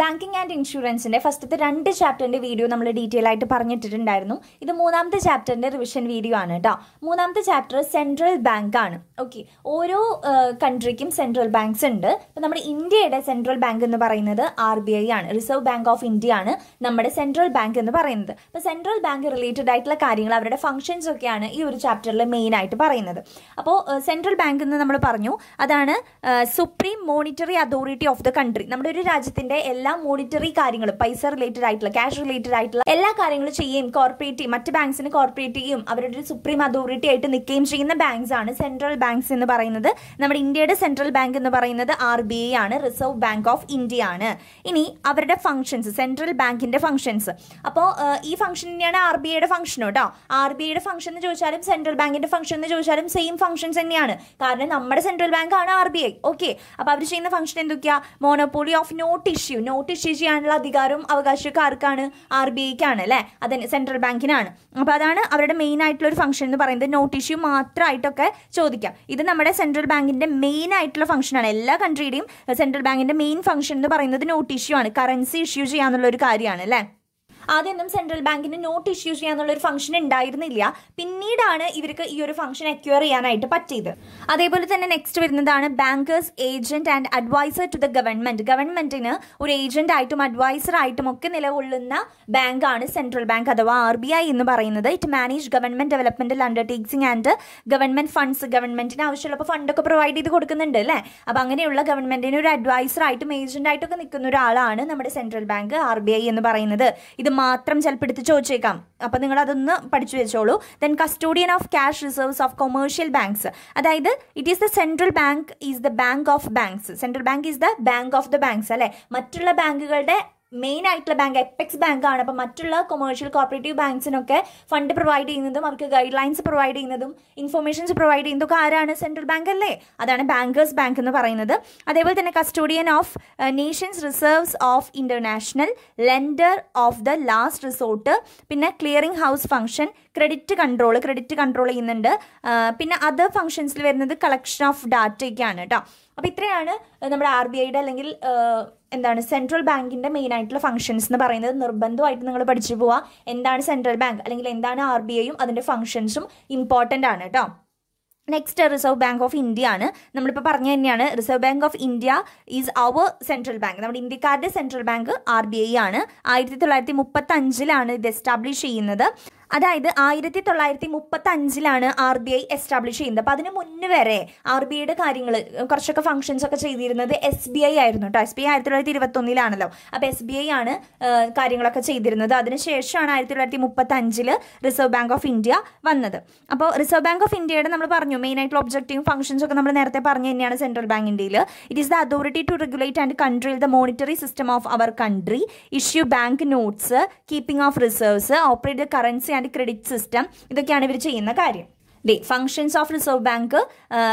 banking and ഇൻഷുറൻസിൻ്റെ ഫസ്റ്റത്തെ രണ്ട് ചാപ്റ്ററിൻ്റെ വീഡിയോ നമ്മൾ ഡീറ്റെയിൽ ആയിട്ട് പറഞ്ഞിട്ടുണ്ടായിരുന്നു ഇത് മൂന്നാമത്തെ ചാപ്റ്ററിൻ്റെ റിവിഷൻ വീഡിയോ ആണ് കേട്ടോ മൂന്നാമത്തെ ചാപ്റ്റർ സെൻട്രൽ ബാങ്ക് ആണ് ഓക്കെ ഓരോ കൺട്രിക്കും സെൻട്രൽ ബാങ്ക്സ് ഉണ്ട് അപ്പോൾ നമ്മുടെ ഇന്ത്യയുടെ സെൻട്രൽ ബാങ്ക് എന്ന് പറയുന്നത് ആർ ബി ഐ ആണ് റിസർവ് ബാങ്ക് ഓഫ് ഇന്ത്യ ആണ് നമ്മുടെ സെൻട്രൽ ബാങ്ക് എന്ന് പറയുന്നത് അപ്പോൾ സെൻട്രൽ ബാങ്ക് റിലേറ്റഡ് ആയിട്ടുള്ള കാര്യങ്ങൾ അവരുടെ ഫംഗ്ഷൻസ് ഒക്കെയാണ് ഈ ഒരു ചാപ്റ്ററിൽ മെയിൻ ആയിട്ട് പറയുന്നത് അപ്പോൾ സെൻട്രൽ ബാങ്ക് എന്ന് നമ്മൾ പറഞ്ഞു അതാണ് supreme monetary authority of the country നമ്മുടെ ഒരു രാജ്യത്തിൻ്റെ എല്ലാ എല്ലാ മോണിറ്ററി കാര്യങ്ങളും പൈസ റിലേറ്റഡ് ആയിട്ടുള്ള ക്യാഷ് റിലേറ്റഡ് ആയിട്ടുള്ള എല്ലാ കാര്യങ്ങളും ചെയ്യുകയും കോർപ്പറേറ്റ് മറ്റ് ബാങ്ക്സിന് കോർപ്പറേറ്റ് ചെയ്യും അവരുടെ ഒരു സുപ്രീം അതോറിറ്റി ആയിട്ട് നിൽക്കുകയും ചെയ്യുന്ന ബാങ്ക്സ് ആണ് സെൻട്രൽ ബാങ്ക്സ് എന്ന് പറയുന്നത് നമ്മുടെ ഇന്ത്യയുടെ സെൻട്രൽ ബാങ്ക് എന്ന് പറയുന്നത് ആർ ബി ഐ ആണ് റിസർവ് ബാങ്ക് ഓഫ് ഇന്ത്യ ആണ് ഇനി അവരുടെ ഫംഗ്ഷൻസ് സെൻട്രൽ ബാങ്കിന്റെ ഫംഗ്ഷൻസ് അപ്പോൾ ഈ ഫംഗ്ഷൻ തന്നെയാണ് ആർ ബി ഐയുടെ ഫംഗ്ഷൻ കേട്ടോ ആർ ബി ഐയുടെ ഫംഗ്ഷൻ എന്ന് ചോദിച്ചാലും സെൻട്രൽ ബാങ്കിന്റെ ഫംഗ്ഷൻ എന്ന് ചോദിച്ചാലും സെയിം ഫംഗ്ഷൻസ് തന്നെയാണ് കാരണം നമ്മുടെ സെൻട്രൽ ബാങ്ക് ആണ് ആർ ബി ഐ ഓക്കെ അപ്പോൾ അവർ ചെയ്യുന്ന ഫംഗ്ഷൻ എന്തൊക്കെയാ monopoly of note issue note issue ചെയ്യാനുള്ള അധികാരവും അവകാശക്കാർക്കാണ് ആർ ബി ഐക്കാണ് അല്ലേ അതിന് സെൻട്രൽ ബാങ്കിനാണ് അപ്പോൾ അതാണ് അവരുടെ മെയിൻ ആയിട്ടുള്ള ഒരു ഫംഗ്ഷൻ എന്ന് പറയുന്നത് നോട്ട് ഇഷ്യൂ മാത്രമായിട്ടൊക്കെ ചോദിക്കാം ഇത് നമ്മുടെ സെൻട്രൽ ബാങ്കിൻ്റെ മെയിൻ ആയിട്ടുള്ള ഫംഗ്ഷനാണ് എല്ലാ കൺട്രിയുടെയും സെൻട്രൽ ബാങ്കിൻ്റെ മെയിൻ ഫംഗ്ഷൻ എന്ന് പറയുന്നത് നോട്ട് ഇഷ്യൂ ആണ് കറൻസി ഇഷ്യൂ ചെയ്യാന്നുള്ള ഒരു കാര്യമാണ് അല്ലേ ആദ്യമൊന്നും സെൻട്രൽ ബാങ്കിന് നോട്ട് ഇഷ്യൂ ചെയ്യാന്നുള്ള ഒരു ഫംഗ്ഷൻ ഉണ്ടായിരുന്നില്ല പിന്നീടാണ് ഇവർക്ക് ഈ ഒരു ഫംഗ്ഷൻ അക്യൂർ ചെയ്യാനായിട്ട് പറ്റിയത് അതേപോലെ തന്നെ നെക്സ്റ്റ് വരുന്നതാണ് bankers agent and adviser to the government ഗവൺമെന്റിന് ഒരു ഏജന്റ് ആയിട്ടും അഡ്വൈസർ ആയിട്ടും ഒക്കെ നിലകൊള്ളുന്ന ബാങ്കാണ് സെൻട്രൽ ബാങ്ക് അഥവാ ആർ ബി ഐ എന്ന് പറയുന്നത് it manage government developmental undertakings and government funds ഗവൺമെന്റിന് ആവശ്യമുള്ളപ്പോൾ ഫണ്ടൊക്കെ പ്രൊവൈഡ് ചെയ്ത് കൊടുക്കുന്നുണ്ട് അല്ലേ അപ്പം അങ്ങനെയുള്ള ഗവൺമെന്റിന് ഒരു അഡ്വൈസർ ആയിട്ടും ഏജന്റ് ആയിട്ടൊക്കെ നിൽക്കുന്ന ഒരാളാണ് നമ്മുടെ central bank R B I എന്ന് പറയുന്നത് ഇത് മാത്രം ചിലപ്പോൾ എടുത്ത് ചോദിച്ചേക്കാം അപ്പോൾ നിങ്ങൾ അതൊന്ന് പഠിച്ചു വെച്ചോളൂ then custodian of cash reserves of commercial banks അതായത് it is the central bank is the bank of banks central bank is the bank of the banks അല്ലേ മറ്റുള്ള ബാങ്കുകളുടെ മെയിൻ ആയിട്ടുള്ള ബാങ്ക് എപ്പെക്സ് ബാങ്കാണ് അപ്പോൾ മറ്റുള്ള കൊമേഴ്ഷ്യൽ കോപ്പറേറ്റീവ് ബാങ്ക്സിനൊക്കെ fund provide ചെയ്യുന്നതും അവർക്ക് ഗൈഡ് ലൈൻസ് പ്രൊവൈഡ് ചെയ്യുന്നതും ഇൻഫർമേഷൻസ് പ്രൊവൈഡ് ചെയ്യുന്നതൊക്കെ ആരാണ് സെൻട്രൽ ബാങ്ക് അല്ലേ അതാണ് ബാങ്കേഴ്സ് ബാങ്ക് എന്ന് പറയുന്നത് അതേപോലെ തന്നെ custodian of nations reserves of international lender of the last resort പിന്നെ clearing house function credit control credit control ചെയ്യുന്നുണ്ട് uh, പിന്നെ അതർ ഫംഗ്ഷൻസിൽ വരുന്നത് കളക്ഷൻ ഓഫ് ഡാറ്റയൊക്കെയാണ് കേട്ടോ അപ്പോൾ ഇത്രയാണ് നമ്മുടെ ആർ ബി ഐയുടെ അല്ലെങ്കിൽ എന്താണ് സെൻട്രൽ ബാങ്കിൻ്റെ മെയിൻ ആയിട്ടുള്ള ഫംഗ്ഷൻസ് എന്ന് പറയുന്നത് നിർബന്ധമായിട്ട് നിങ്ങൾ പഠിച്ചു പോവുക എന്താണ് സെൻട്രൽ ബാങ്ക് അല്ലെങ്കിൽ എന്താണ് ആർ ബി ഐയും അതിൻ്റെ ഫംഗ്ഷൻസും ഇമ്പോർട്ടൻ്റ് ആണ് കേട്ടോ next reserve bank of India ആണ് നമ്മളിപ്പോൾ പറഞ്ഞു തന്നെയാണ് reserve bank of India is our central bank നമ്മുടെ ഇന്ത്യക്കാരുടെ central bank R B I ആണ് ആയിരത്തി തൊള്ളായിരത്തി മുപ്പത്തഞ്ചിലാണ് ഇത് എസ്റ്റാബ്ലിഷ് ചെയ്യുന്നത് അതായത് ആയിരത്തി തൊള്ളായിരത്തി മുപ്പത്തി അഞ്ചിലാണ് ആർ ബി ഐ എസ്റ്റാബ്ലിഷ് ചെയ്യുന്നത് അപ്പൊ അതിന് മുന്നേ വരെ ആർ ബി ഐയുടെ കാര്യങ്ങൾ കുറച്ചൊക്കെ ഫംഗ്ഷൻസ് ഒക്കെ ചെയ്തിരുന്നത് എസ് ബി ഐ ആയിരുന്നു കേട്ടോ എസ് ബി ഐ ആയിരത്തി തൊള്ളായിരത്തി ഒന്നിലാണല്ലോ അപ്പോൾ എസ് ബി ഐ ആണ് കാര്യങ്ങളൊക്കെ ചെയ്തിരുന്നത് അതിനുശേഷമാണ് ആയിരത്തി തൊള്ളായിരത്തി മുപ്പത്തി അഞ്ചിൽ റിസർവ് ബാങ്ക് ഓഫ് ഇന്ത്യ വന്നത് അപ്പോൾ റിസർവ് ബാങ്ക് ഓഫ് ഇന്ത്യയുടെ നമ്മൾ പറഞ്ഞു മെയിൻ ആയിട്ടുള്ള ഒബ്ജക്റ്റീവും ഫംഗ്ഷൻസ് ഒക്കെ നമ്മൾ നേരത്തെ പറഞ്ഞു തന്നെയാണ് സെൻട്രൽ ബാങ്ക് ഇന്ത്യയിൽ it is the authority to regulate and control the monetary system of our country issue bank notes keeping of reserves operate the currency and and credit system ഇതൊക്കെയാണ് ഇവർ ചെയ്യുന്ന കാര്യം the functions of reserve bank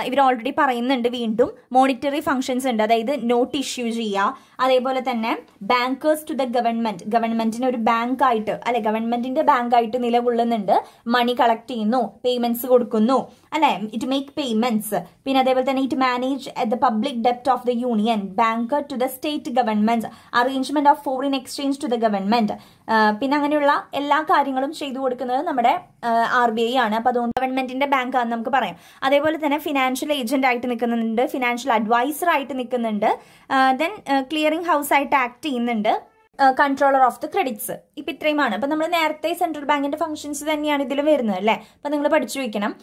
ഇവർ already പറയുന്നുണ്ട് വീണ്ടും monetary functions ഉണ്ട് അതായത് not issue ചെയ്യുക അതേപോലെ തന്നെ ബാങ്കേഴ്സ് ടു ദ ഗവൺമെന്റ് ഗവൺമെന്റിന് ഒരു ബാങ്കായിട്ട് അല്ലെ ഗവൺമെന്റിന്റെ ബാങ്കായിട്ട് നിലകൊള്ളുന്നുണ്ട് മണി കളക്ട് ചെയ്യുന്നു പേയ്മെന്റ്സ് കൊടുക്കുന്നു അല്ലെ ഇറ്റ് മേക്ക് പേയ്മെന്റ്സ് പിന്നെ അതേപോലെ തന്നെ ഇറ്റ് മാനേജ് ദ പബ്ലിക് ഡെപ്റ്റ് of the union banker to the state government arrangement of foreign exchange to the government പിന്നെ അങ്ങനെയുള്ള എല്ലാ കാര്യങ്ങളും ചെയ്തു കൊടുക്കുന്നത് നമ്മുടെ ആർ ബി ഐ ആണ് അപ്പോൾ അതുകൊണ്ട് ഗവൺമെന്റിന്റെ ബാങ്ക് ആണെന്ന് നമുക്ക് പറയാം അതേപോലെ തന്നെ ഫിനാൻഷ്യൽ ഏജന്റ് ആയിട്ട് നിൽക്കുന്നുണ്ട് ഫിനാൻഷ്യൽ അഡ്വൈസർ ആയിട്ട് നിൽക്കുന്നുണ്ട് ദെൻ ക്ലിയറിംഗ് ഹൗസ് ആയിട്ട് ആക്ട് ചെയ്യുന്നുണ്ട് കൺട്രോളർ ഓഫ് ദി ക്രെഡിറ്റ്സ് ഇപ്പൊ ഇത്രയുമാണ് അപ്പൊ നമ്മൾ നേരത്തെ സെൻട്രൽ ബാങ്കിന്റെ ഫംഗ്ഷൻസ് തന്നെയാണ് ഇതിൽ വരുന്നത് അല്ലേ അപ്പൊ നിങ്ങൾ പഠിച്ചു വയ്ക്കണം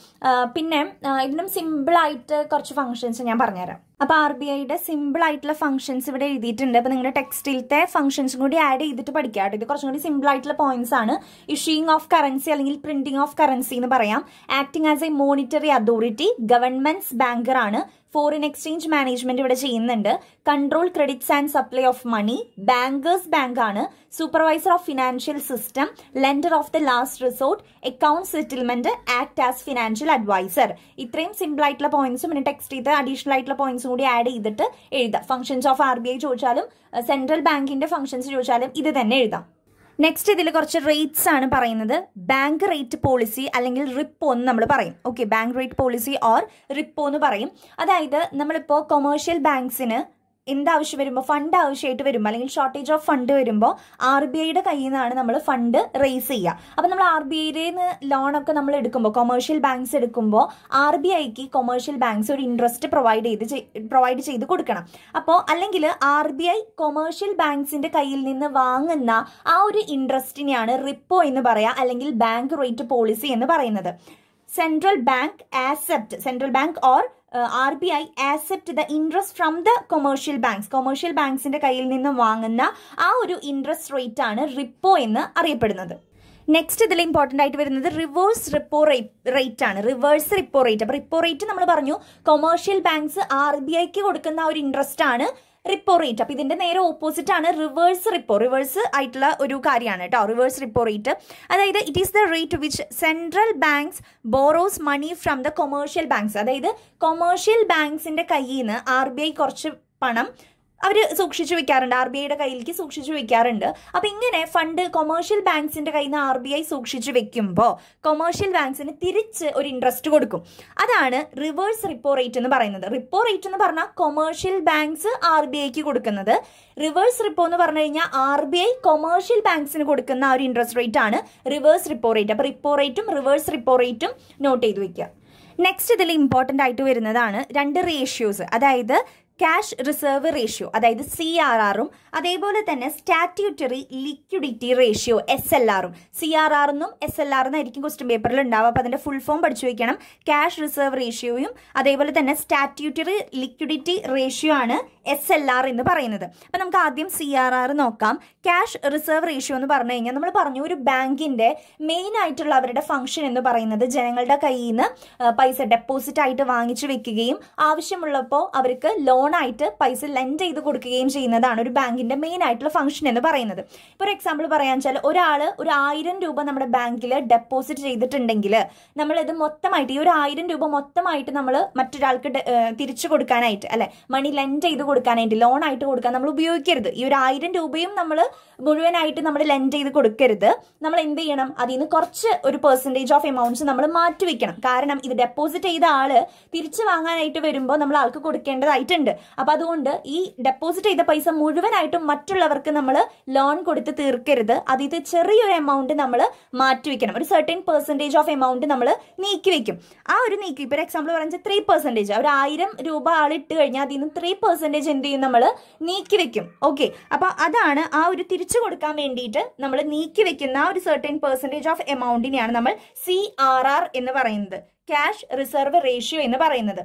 പിന്നെ ഇതിനും ആയിട്ട് കുറച്ച് ഫംഗ്ഷൻസ് ഞാൻ പറഞ്ഞുതരാം അപ്പോൾ ആർ ബി ഐയുടെ സിമ്പിൾ ആയിട്ടുള്ള ഫംഗ്ഷൻസ് ഇവിടെ എഴുതിയിട്ടുണ്ട് അപ്പോൾ നിങ്ങളുടെ ടെക്സ്റ്റിലത്തെ ഫംഗ്ഷൻസും കൂടി ആഡ് ചെയ്തിട്ട് പഠിക്കുക ഇത് കുറച്ചും കൂടി സിമ്പിൾ ആയിട്ടുള്ള പോയിന്റ്സ് ആണ് ഇഷ്യൂയിങ് ഓഫ് കറൻസി അല്ലെങ്കിൽ പ്രിന്റിംഗ് ഓഫ് കറൻസി എന്ന് പറയാം acting as a monetary authority government's banker ആണ് ഫോറിൻ എക്സ്ചേഞ്ച് മാനേജ്മെന്റ് ഇവിടെ ചെയ്യുന്നുണ്ട് control credits and supply of money bankers bank ആണ് supervisor of financial system lender of the last resort account settlement act as financial adviser ഇത്രയും simple ആയിട്ടുള്ള പോയിന്റ്സും പിന്നെ text ചെയ്ത് additional ആയിട്ടുള്ള പോയിന്റ്സും കൂടി ആഡ് ചെയ്തിട്ട് എഴുതാം functions of R B I ചോദിച്ചാലും സെൻട്രൽ ബാങ്കിന്റെ ഫംഗ്ഷൻസ് ചോദിച്ചാലും ഇത് തന്നെ എഴുതാം നെക്സ്റ്റ് ഇതിൽ കുറച്ച് റേറ്റ്സ് ആണ് പറയുന്നത് ബാങ്ക് റേറ്റ് പോളിസി അല്ലെങ്കിൽ റിപ്പോ എന്ന് നമ്മൾ പറയും okay bank rate policy or repo എന്ന് പറയും അതായത് നമ്മളിപ്പോൾ കൊമേഴ്ഷ്യൽ ബാങ്ക്സിന് എന്താവശ്യം വരുമ്പോൾ ഫണ്ട് ആവശ്യമായിട്ട് വരുമ്പോൾ അല്ലെങ്കിൽ ഷോർട്ടേജ് ഓഫ് ഫണ്ട് വരുമ്പോൾ ആർ ബി ഐയുടെ കയ്യിൽ നിന്നാണ് നമ്മൾ ഫണ്ട് റേസ് ചെയ്യുക അപ്പം നമ്മൾ ആർ ബി ഐയിൽ നിന്ന് ലോണൊക്കെ നമ്മൾ എടുക്കുമ്പോൾ കൊമേഴ്ഷ്യൽ ബാങ്ക്സ് എടുക്കുമ്പോൾ ആർ ബി ഐക്ക് കൊമേഴ്ഷ്യൽ ബാങ്ക്സ് ഒരു ഇൻട്രസ്റ്റ് പ്രൊവൈഡ് ചെയ്ത് പ്രൊവൈഡ് ചെയ്ത് കൊടുക്കണം അപ്പോൾ അല്ലെങ്കിൽ ആർ ബി ഐ കൊമേഴ്ഷ്യൽ ബാങ്ക്സിൻ്റെ കയ്യിൽ നിന്ന് വാങ്ങുന്ന ആ ഒരു ഇൻട്രസ്റ്റിനെയാണ് റിപ്പോ എന്ന് പറയുക അല്ലെങ്കിൽ ബാങ്ക് റേറ്റ് പോളിസി എന്ന് പറയുന്നത് central bank accept central bank or R B I accept the interest from the commercial banks commercial ബാങ്ക്സിന്റെ കയ്യിൽ നിന്നും വാങ്ങുന്ന ആ ഒരു ഇൻട്രസ്റ്റ് റേറ്റ് ആണ് റിപ്പോ എന്ന് അറിയപ്പെടുന്നത് നെക്സ്റ്റ് ഇതിൽ ഇമ്പോർട്ടൻ്റ് ആയിട്ട് വരുന്നത് റിവേഴ്സ് റിപ്പോ റേറ്റ് ആണ് റിവേഴ്സ് റിപ്പോ റേറ്റ് അപ്പോൾ റിപ്പോ റേറ്റ് നമ്മൾ പറഞ്ഞു കൊമേഴ്ഷ്യൽ ബാങ്ക്സ് ആർ ബി ഐക്ക് കൊടുക്കുന്ന ഒരു ഇൻട്രസ്റ്റ് ആണ് റിപ്പോ റേറ്റ് അപ്പോൾ ഇതിൻ്റെ നേരെ ഓപ്പോസിറ്റ് ആണ് റിവേഴ്സ് റിപ്പോ റിവേഴ്സ് ആയിട്ടുള്ള ഒരു കാര്യമാണ് കേട്ടോ റിവേഴ്സ് റിപ്പോ റേറ്റ് അതായത് it is the rate which central banks borrows money from the commercial banks അതായത് കൊമേഴ്ഷ്യൽ ബാങ്ക്സിൻ്റെ കയ്യിൽ നിന്ന് ആർ ബി ഐ കുറച്ച് പണം അവർ സൂക്ഷിച്ചു വെക്കാറുണ്ട് ആർ ബി ഐയുടെ കയ്യിലേക്ക് സൂക്ഷിച്ചു വെക്കാറുണ്ട് അപ്പോൾ ഇങ്ങനെ ഫണ്ട് കൊമേഴ്ഷ്യൽ ബാങ്ക്സിന്റെ കയ്യിൽ നിന്ന് ആർ ബി ഐ സൂക്ഷിച്ചു വെക്കുമ്പോൾ കൊമേഴ്ഷ്യൽ ബാങ്ക്സിന് തിരിച്ച് ഒരു ഇൻട്രസ്റ്റ് കൊടുക്കും അതാണ് റിവേഴ്സ് റിപ്പോ റേറ്റ് എന്ന് പറയുന്നത് റിപ്പോ റേറ്റ് എന്ന് പറഞ്ഞാൽ കൊമേഴ്ഷ്യൽ ബാങ്ക്സ് ആർ ബി ഐക്ക് കൊടുക്കുന്നത് റിവേഴ്സ് റിപ്പോ എന്ന് പറഞ്ഞു കഴിഞ്ഞാൽ ആർ ബി ഐ കൊമേഴ്ഷ്യൽ ബാങ്ക്സിന് കൊടുക്കുന്ന ആ ഒരു ഇൻട്രസ്റ്റ് റേറ്റ് ആണ് റിവേഴ്സ് റിപ്പോ റേറ്റ് അപ്പോൾ റിപ്പോ റേറ്റും റിവേഴ്സ് റിപ്പോ റേറ്റും നോട്ട് ചെയ്ത് വെക്കുക നെക്സ്റ്റ് ഇതിൽ ഇമ്പോർട്ടൻ്റ് ആയിട്ട് വരുന്നതാണ് രണ്ട് റേഷ്യോസ് അതായത് ക്യാഷ് റിസർവ് റേഷ്യോ അതായത് സി ആർ ആറും അതേപോലെ തന്നെ statutory liquidity ratio S L ആറും സി ആർ ആർ എന്നും എസ് എൽ ആർ എന്നായിരിക്കും ക്വസ്റ്റ്യൻ പേപ്പറിൽ ഉണ്ടാവുക അപ്പോൾ അതിൻ്റെ ഫുൾ ഫോം പഠിച്ചു വയ്ക്കണം ക്യാഷ് റിസർവ് റേഷ്യോയും അതേപോലെ തന്നെ സ്റ്റാറ്റ്യൂട്ടറി ലിക്വിഡിറ്റി റേഷ്യോ ആണ് എസ് എൽ ആർ എന്ന് പറയുന്നത് അപ്പോൾ നമുക്ക് ആദ്യം സി ആർ ആർ നോക്കാം ക്യാഷ് റിസർവ് റേഷ്യോ എന്ന് പറഞ്ഞു കഴിഞ്ഞാൽ നമ്മൾ പറഞ്ഞു ഒരു ബാങ്കിൻ്റെ മെയിൻ ആയിട്ടുള്ള അവരുടെ ഫംഗ്ഷൻ എന്ന് പറയുന്നത് ജനങ്ങളുടെ കയ്യിൽ നിന്ന് പൈസ ഡെപ്പോസിറ്റ് ആയിട്ട് വാങ്ങിച്ചു വെക്കുകയും ആവശ്യമുള്ളപ്പോൾ അവർക്ക് ലോൺ ലോണായിട്ട് പൈസ ലെൻഡ് ചെയ്ത് കൊടുക്കുകയും ചെയ്യുന്നതാണ് ഒരു ബാങ്കിന്റെ മെയിൻ ആയിട്ടുള്ള ഫംഗ്ഷൻ എന്ന് പറയുന്നത് ഇപ്പൊ ഒരു എക്സാമ്പിൾ പറയാന്ന് വെച്ചാൽ ഒരാൾ ഒരു ആയിരം രൂപ നമ്മുടെ ബാങ്കിൽ ഡെപ്പോസിറ്റ് ചെയ്തിട്ടുണ്ടെങ്കിൽ നമ്മളിത് മൊത്തമായിട്ട് ഈ ഒരു ആയിരം രൂപ മൊത്തമായിട്ട് നമ്മൾ മറ്റൊരാൾക്ക് തിരിച്ചു കൊടുക്കാനായിട്ട് അല്ലെ മണി ലെൻഡ് ചെയ്ത് കൊടുക്കാനായിട്ട് ലോൺ ആയിട്ട് കൊടുക്കാൻ നമ്മൾ ഉപയോഗിക്കരുത് ഈ ഒരു ആയിരം രൂപയും നമ്മൾ മുഴുവനായിട്ട് നമ്മൾ ലെൻഡ് ചെയ്ത് കൊടുക്കരുത് നമ്മൾ എന്ത് ചെയ്യണം അതിൽ നിന്ന് കുറച്ച് ഒരു പെർസെൻറ്റേജ് ഓഫ് എമൗണ്ട്സ് നമ്മൾ മാറ്റിവെക്കണം കാരണം ഇത് ഡെപ്പോസിറ്റ് ചെയ്ത ആൾ തിരിച്ചു വാങ്ങാനായിട്ട് വരുമ്പോൾ നമ്മൾ ആൾക്ക് കൊടുക്കേണ്ടതായിട്ടുണ്ട് അപ്പൊ അതുകൊണ്ട് ഈ ഡെപ്പോസിറ്റ് ചെയ്ത പൈസ മുഴുവനായിട്ടും മറ്റുള്ളവർക്ക് നമ്മൾ ലോൺ കൊടുത്ത് തീർക്കരുത് അതിൽ ചെറിയൊരു എമൗണ്ട് നമ്മൾ മാറ്റി വെക്കണം ഒരു സർട്ടൻ പെർസെൻറ്റേജ് ഓഫ് എമൗണ്ട് നമ്മൾ നീക്കി വെക്കും ആ ഒരു നീക്കി ഇപ്പൊ എക്സാമ്പിൾ പറഞ്ഞാൽ ത്രീ പെർസെൻറ്റേജ് ഒരു ആയിരം രൂപ ആളിട്ട് ഇട്ട് കഴിഞ്ഞാൽ അതിൽ നിന്ന് ത്രീ പെർസെൻറ്റേജ് എന്ത് ചെയ്യും നമ്മൾ നീക്കി വെക്കും ഓക്കെ അപ്പോൾ അതാണ് ആ ഒരു തിരിച്ചു കൊടുക്കാൻ വേണ്ടിയിട്ട് നമ്മൾ നീക്കി വെക്കുന്ന ആ ഒരു സർട്ടൻ പെർസെൻറ്റേജ് ഓഫ് എമൗണ്ടിനെയാണ് നമ്മൾ സി എന്ന് പറയുന്നത് ക്യാഷ് റിസർവ് റേഷ്യോ എന്ന് പറയുന്നത്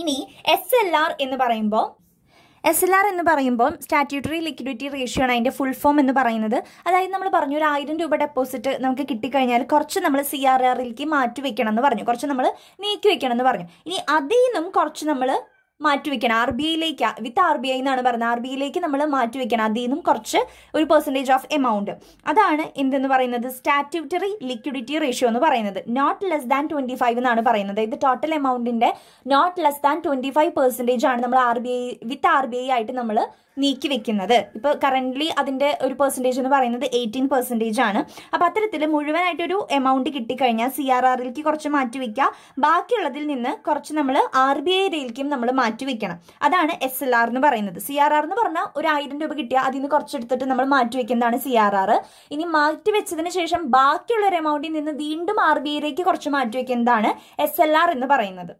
ഇനി എസ് എൽ ആർ എന്ന് പറയുമ്പോൾ എസ് എൽ ആർ എന്ന് പറയുമ്പോൾ സ്റ്റാറ്റ്യൂട്ടറി ലിക്വിഡിറ്റി റേഷ്യോ ആണ് അതിൻ്റെ ഫുൾ ഫോം എന്ന് പറയുന്നത് അതായത് നമ്മൾ പറഞ്ഞു ഒരു ആയിരം രൂപ ഡെപ്പോസിറ്റ് നമുക്ക് കിട്ടിക്കഴിഞ്ഞാൽ കുറച്ച് നമ്മൾ സി ആർ ആറിലേക്ക് മാറ്റി വെക്കണം എന്ന് പറഞ്ഞു കുറച്ച് നമ്മൾ നീക്കി വെക്കണം എന്ന് പറഞ്ഞു ഇനി അതിൽ നിന്നും കുറച്ച് നമ്മൾ മാറ്റിവെക്കണം ആർ ബി ഐയിലേക്ക് വിത്ത് ആർ ബി ഐ എന്നാണ് പറയുന്നത് ആർ ബി ഐയിലേക്ക് നമ്മൾ മാറ്റിവെക്കണം അതിൽ നിന്നും കുറച്ച് ഒരു പെർസെൻറ്റേജ് ഓഫ് എമൗണ്ട് അതാണ് എന്തെന്ന് പറയുന്നത് സ്റ്റാറ്റ്യൂട്ടറി ലിക്വിഡിറ്റി റേഷ്യോ എന്ന് പറയുന്നത് not less than twenty five എന്നാണ് പറയുന്നത് ഇത് ടോട്ടൽ എമൗണ്ടിൻ്റെ not less than twenty five percentage ആണ് നമ്മൾ R B I with R B I ആയിട്ട് നമ്മൾ നീക്കി വെക്കുന്നത് ഇപ്പൊ കറന്റ്ലി അതിന്റെ ഒരു പെർസെൻറ്റേജ് എന്ന് പറയുന്നത് എയ്റ്റീൻ പെർസെന്റേജ് ആണ് അപ്പൊ അത്തരത്തിൽ മുഴുവനായിട്ടൊരു എമൗണ്ട് കിട്ടിക്കഴിഞ്ഞാൽ സി ആർ ആറിലേക്ക് കുറച്ച് മാറ്റി വയ്ക്കുക ബാക്കിയുള്ളതിൽ നിന്ന് കുറച്ച് നമ്മൾ ആർ ബി ഐയിലേക്കും നമ്മൾ മാറ്റി വെക്കണം അതാണ് എസ് എൽ ആർ എന്ന് പറയുന്നത് സി ആർ ആർ എന്ന് പറഞ്ഞാൽ ഒരു ആയിരം രൂപ കിട്ടിയാൽ അതിൽ നിന്ന് കുറച്ചെടുത്തിട്ട് നമ്മൾ മാറ്റി വെക്കുന്നതാണ് സി ആർ ആർ ഇനി മാറ്റി വെച്ചതിന് ശേഷം ബാക്കിയുള്ള ഒരു എമൗണ്ടിൽ നിന്ന് വീണ്ടും ആർ ബി ഐയിലേക്ക് കുറച്ച് മാറ്റി വെക്കുന്നതാണ് എസ് എൽ ആർ എന്ന് പറയുന്നത്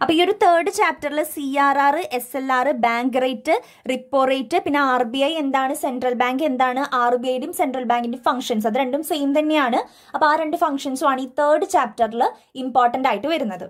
അപ്പോൾ ഈ ഒരു തേർഡ് ചാപ്റ്ററിൽ C R R S L R bank rate repo rate പിന്നെ ആർ ബി ഐ എന്താണ് സെൻട്രൽ ബാങ്ക് എന്താണ് ആർ ബി ഐയുടെയും സെൻട്രൽ ബാങ്കിന്റെ ഫംഗ്ഷൻസ് അത് രണ്ടും സെയിം തന്നെയാണ് അപ്പോൾ ആ രണ്ട് ഫംഗ്ഷൻസും ആണ് ഈ തേർഡ് ചാപ്റ്ററിൽ ഇമ്പോർട്ടൻ്റ് ആയിട്ട് വരുന്നത്